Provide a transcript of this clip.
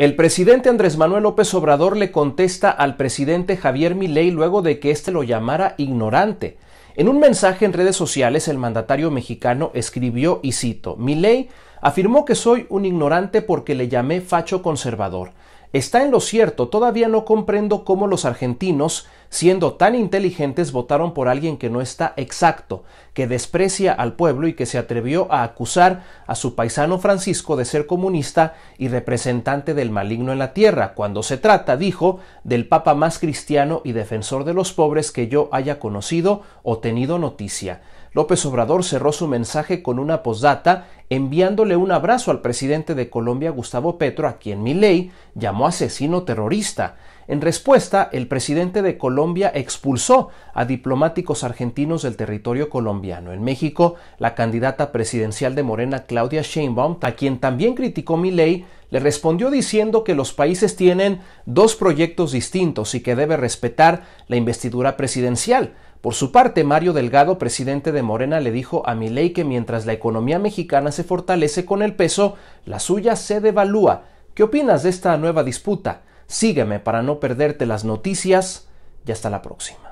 El presidente Andrés Manuel López Obrador le contesta al presidente Javier Milei luego de que éste lo llamara ignorante. En un mensaje en redes sociales, el mandatario mexicano escribió, y cito, Milei afirmó que soy un ignorante porque le llamé facho conservador. Está en lo cierto, todavía no comprendo cómo los argentinos, siendo tan inteligentes, votaron por alguien que no está exacto, que desprecia al pueblo y que se atrevió a acusar a su paisano Francisco de ser comunista y representante del maligno en la tierra, cuando se trata, dijo, del papa más cristiano y defensor de los pobres que yo haya conocido o tenido noticia. López Obrador cerró su mensaje con una posdata enviándole un abrazo al presidente de Colombia, Gustavo Petro, a quien Milei llamó asesino terrorista. En respuesta, el presidente de Colombia expulsó a diplomáticos argentinos del territorio colombiano. En México, la candidata presidencial de Morena, Claudia Sheinbaum, a quien también criticó Milei, le respondió diciendo que los países tienen dos proyectos distintos y que debe respetar la investidura presidencial. Por su parte, Mario Delgado, presidente de Morena, le dijo a Milei que mientras la economía mexicana se fortalece con el peso, la suya se devalúa. ¿Qué opinas de esta nueva disputa? Sígueme para no perderte las noticias y hasta la próxima.